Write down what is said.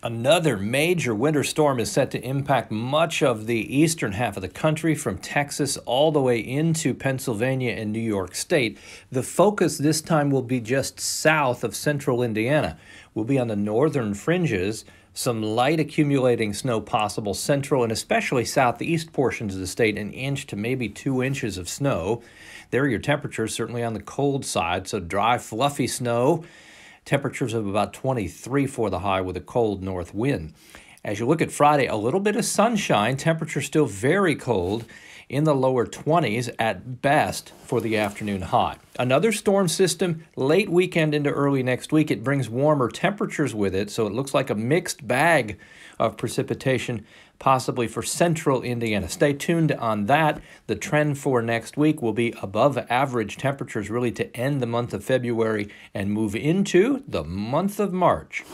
Another major winter storm is set to impact much of the eastern half of the country, from Texas all the way into Pennsylvania and New York State. The focus this time will be just south of central Indiana. We'll be on the northern fringes, some light accumulating snow possible central and especially southeast portions of the state, an inch to maybe two inches of snow. There, your temperatures certainly on the cold side, so dry, fluffy snow temperatures of about 23 for the high with a cold north wind. As you look at Friday, a little bit of sunshine, temperature still very cold, in the lower 20s at best for the afternoon high. Another storm system late weekend into early next week. It brings warmer temperatures with it, so it looks like a mixed bag of precipitation, possibly for central Indiana. Stay tuned on that. The trend for next week will be above average temperatures, really, to end the month of February and move into the month of March.